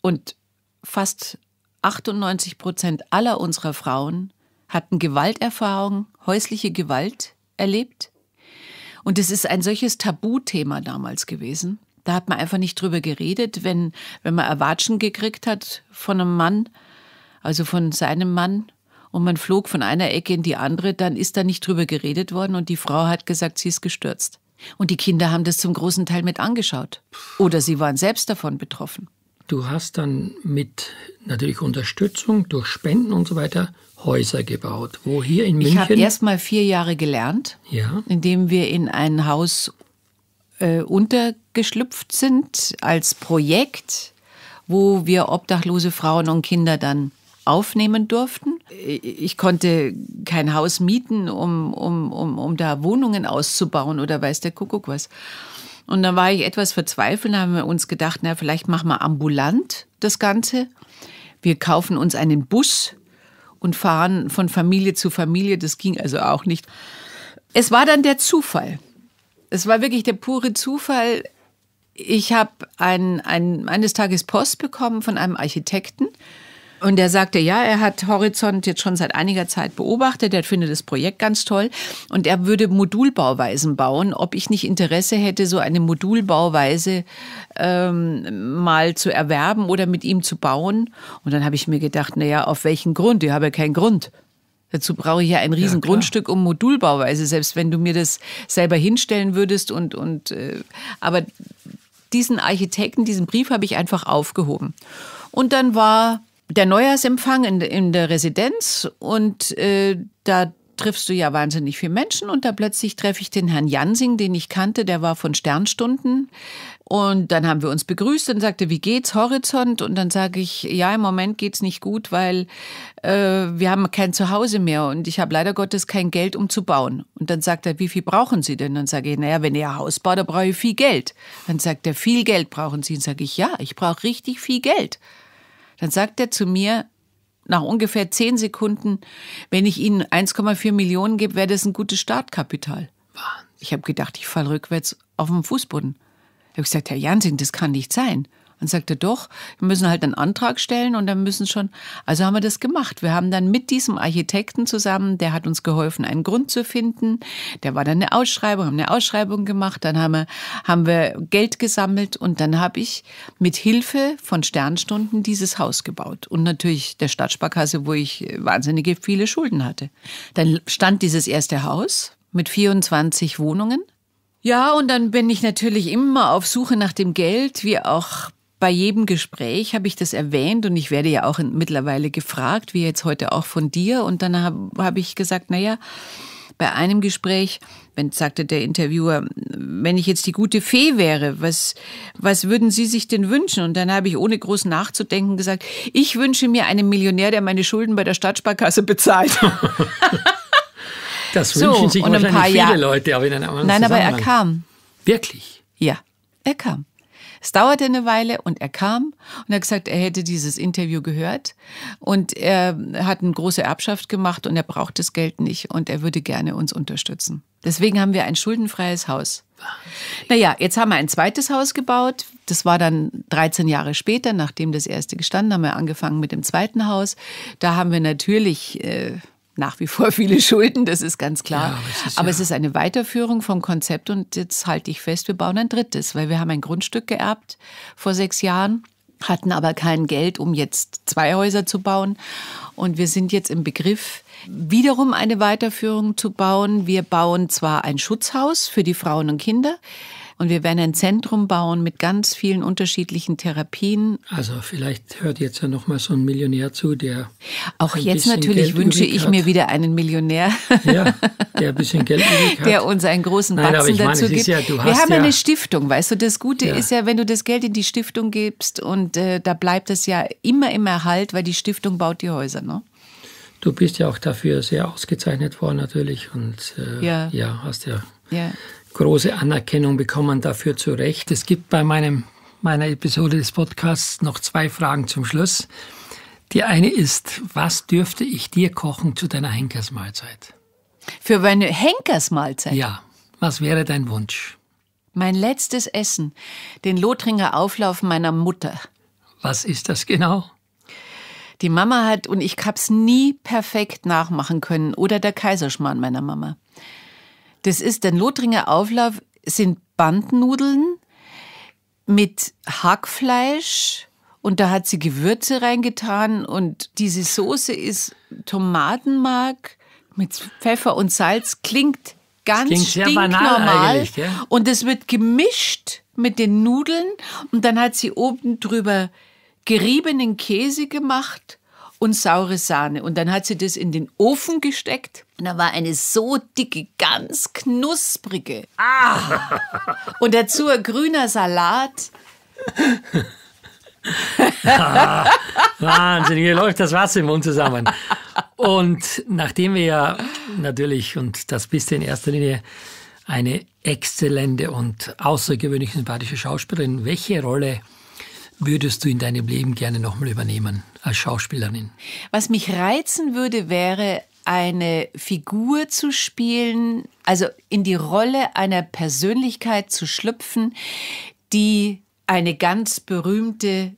und fast 98 Prozent aller unserer Frauen hatten Gewalterfahrungen, häusliche Gewalt erlebt. Und es ist ein solches Tabuthema damals gewesen. Da hat man einfach nicht drüber geredet, wenn, wenn man Erwatschen gekriegt hat von einem Mann, also von seinem Mann, und man flog von einer Ecke in die andere, dann ist da nicht drüber geredet worden und die Frau hat gesagt, sie ist gestürzt. Und die Kinder haben das zum großen Teil mit angeschaut. Oder sie waren selbst davon betroffen. Du hast dann mit natürlich Unterstützung durch Spenden und so weiter Häuser gebaut. Wo hier in München? Ich habe erst mal vier Jahre gelernt, ja. indem wir in ein Haus äh, untergeschlüpft sind als Projekt, wo wir obdachlose Frauen und Kinder dann aufnehmen durften. Ich konnte kein Haus mieten, um, um, um, um da Wohnungen auszubauen oder weiß der Kuckuck was. Und dann war ich etwas verzweifelt, haben wir uns gedacht, na, vielleicht machen wir ambulant das Ganze. Wir kaufen uns einen Bus und fahren von Familie zu Familie. Das ging also auch nicht. Es war dann der Zufall, es war wirklich der pure Zufall. Ich habe ein, ein, eines Tages Post bekommen von einem Architekten. Und er sagte, ja, er hat Horizont jetzt schon seit einiger Zeit beobachtet, er findet das Projekt ganz toll und er würde Modulbauweisen bauen, ob ich nicht Interesse hätte, so eine Modulbauweise ähm, mal zu erwerben oder mit ihm zu bauen. Und dann habe ich mir gedacht, naja, auf welchen Grund? Ich habe ja keinen Grund. Dazu brauche ich ja ein riesen ja, Grundstück um Modulbauweise, selbst wenn du mir das selber hinstellen würdest und, und äh, aber diesen Architekten, diesen Brief habe ich einfach aufgehoben. Und dann war der Neujahrsempfang in, in der Residenz und äh, da triffst du ja wahnsinnig viele Menschen und da plötzlich treffe ich den Herrn Jansing, den ich kannte, der war von Sternstunden. Und dann haben wir uns begrüßt und sagte, wie geht's, Horizont? Und dann sage ich, ja, im Moment geht's nicht gut, weil äh, wir haben kein Zuhause mehr und ich habe leider Gottes kein Geld, um zu bauen. Und dann sagt er, wie viel brauchen Sie denn? Und dann sage ich, naja, wenn ihr ein Haus baut, dann brauche ich viel Geld. Dann sagt er, viel Geld brauchen Sie. Und sage ich, ja, ich brauche richtig viel Geld. Dann sagt er zu mir, nach ungefähr zehn Sekunden, wenn ich Ihnen 1,4 Millionen gebe, wäre das ein gutes Startkapital. Ich habe gedacht, ich falle rückwärts auf den Fußboden. Ich habe gesagt, Herr Jansen, das kann nicht sein. Dann sagte doch, wir müssen halt einen Antrag stellen und dann müssen schon. Also haben wir das gemacht. Wir haben dann mit diesem Architekten zusammen, der hat uns geholfen, einen Grund zu finden. Der war dann eine Ausschreibung, haben eine Ausschreibung gemacht, dann haben wir, haben wir Geld gesammelt und dann habe ich mit Hilfe von Sternstunden dieses Haus gebaut. Und natürlich der Stadtsparkasse, wo ich wahnsinnige viele Schulden hatte. Dann stand dieses erste Haus mit 24 Wohnungen. Ja, und dann bin ich natürlich immer auf Suche nach dem Geld, wie auch bei jedem Gespräch habe ich das erwähnt und ich werde ja auch mittlerweile gefragt, wie jetzt heute auch von dir. Und dann habe hab ich gesagt, naja, bei einem Gespräch, wenn, sagte der Interviewer, wenn ich jetzt die gute Fee wäre, was, was würden Sie sich denn wünschen? Und dann habe ich ohne groß nachzudenken gesagt, ich wünsche mir einen Millionär, der meine Schulden bei der Stadtsparkasse bezahlt. das wünschen so, sich wahrscheinlich viele Jahr Leute, aber in einem anderen Nein, aber er kam. Wirklich? Ja, er kam. Es dauerte eine Weile und er kam und er hat gesagt, er hätte dieses Interview gehört und er hat eine große Erbschaft gemacht und er braucht das Geld nicht und er würde gerne uns unterstützen. Deswegen haben wir ein schuldenfreies Haus. Naja, jetzt haben wir ein zweites Haus gebaut. Das war dann 13 Jahre später, nachdem das erste gestanden, haben wir angefangen mit dem zweiten Haus. Da haben wir natürlich... Äh, nach wie vor viele Schulden, das ist ganz klar. Ja, ist, aber ja. es ist eine Weiterführung vom Konzept und jetzt halte ich fest, wir bauen ein drittes, weil wir haben ein Grundstück geerbt vor sechs Jahren hatten aber kein Geld, um jetzt zwei Häuser zu bauen. Und wir sind jetzt im Begriff, wiederum eine Weiterführung zu bauen. Wir bauen zwar ein Schutzhaus für die Frauen und Kinder, und wir werden ein Zentrum bauen mit ganz vielen unterschiedlichen Therapien. Also vielleicht hört jetzt ja noch mal so ein Millionär zu, der auch jetzt natürlich Geld wünsche ich mir wieder einen Millionär, ja, der ein bisschen Geld hat. der uns einen großen Batzen Nein, aber ich meine, dazu gibt. Ja, wir haben ja eine Stiftung, weißt du. Das Gute ja. ist ja, wenn du das Geld in die Stiftung gibst und äh, da bleibt es ja immer im Erhalt, weil die Stiftung baut die Häuser, ne? Du bist ja auch dafür sehr ausgezeichnet worden natürlich und äh, ja. ja, hast ja, ja große Anerkennung bekommen dafür zurecht. Es gibt bei meinem, meiner Episode des Podcasts noch zwei Fragen zum Schluss. Die eine ist, was dürfte ich dir kochen zu deiner Henkersmahlzeit? Für meine Henkersmahlzeit? Ja. Was wäre dein Wunsch? Mein letztes Essen, den Lothringer Auflauf meiner Mutter. Was ist das genau? Die Mama hat, und ich hab's nie perfekt nachmachen können, oder der Kaiserschmarrn meiner Mama. Das ist der Lothringer Auflauf, sind Bandnudeln mit Hackfleisch und da hat sie Gewürze reingetan und diese Soße ist Tomatenmark mit Pfeffer und Salz. Klingt ganz das klingt stinknormal ja? und es wird gemischt mit den Nudeln und dann hat sie oben drüber geriebenen Käse gemacht und saure Sahne. Und dann hat sie das in den Ofen gesteckt. Und da war eine so dicke, ganz knusprige. Ah! Und dazu ein grüner Salat. ah, Wahnsinn, hier läuft das Wasser im Mund zusammen. Und nachdem wir ja natürlich, und das bist du in erster Linie, eine exzellente und außergewöhnlich sympathische Schauspielerin, welche Rolle würdest du in deinem Leben gerne nochmal übernehmen als Schauspielerin? Was mich reizen würde, wäre eine Figur zu spielen, also in die Rolle einer Persönlichkeit zu schlüpfen, die eine ganz berühmte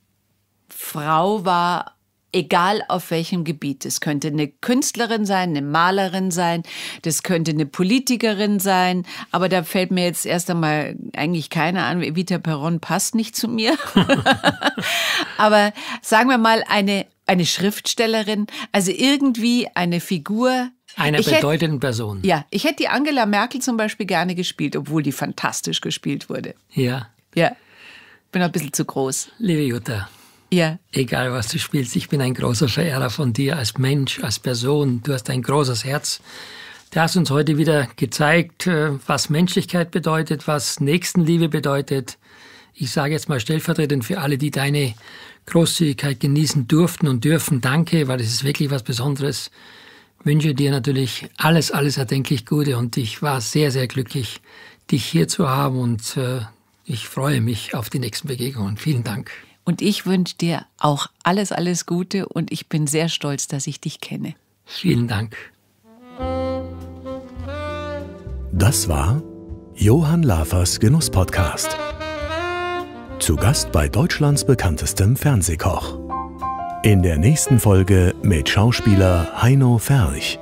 Frau war egal auf welchem Gebiet. Das könnte eine Künstlerin sein, eine Malerin sein, das könnte eine Politikerin sein, aber da fällt mir jetzt erst einmal eigentlich keiner an. Evita Perron passt nicht zu mir. aber sagen wir mal eine, eine Schriftstellerin, also irgendwie eine Figur, einer ich bedeutenden hätte, Person. Ja, ich hätte die Angela Merkel zum Beispiel gerne gespielt, obwohl die fantastisch gespielt wurde. Ja. Ja. Bin ein bisschen zu groß. Liebe Jutta, ja. Egal, was du spielst, ich bin ein großer Verehrer von dir als Mensch, als Person. Du hast ein großes Herz. Du hast uns heute wieder gezeigt, äh, was Menschlichkeit bedeutet, was Nächstenliebe bedeutet. Ich sage jetzt mal stellvertretend für alle, die deine Großzügigkeit genießen durften und dürfen. Danke, weil es ist wirklich was Besonderes. Ich wünsche dir natürlich alles, alles erdenklich Gute und ich war sehr, sehr glücklich, dich hier zu haben und äh, ich freue mich auf die nächsten Begegnungen. Vielen Dank. Und ich wünsche dir auch alles, alles Gute und ich bin sehr stolz, dass ich dich kenne. Vielen Dank. Das war Johann Lafers Genusspodcast. Zu Gast bei Deutschlands bekanntestem Fernsehkoch. In der nächsten Folge mit Schauspieler Heino Ferch.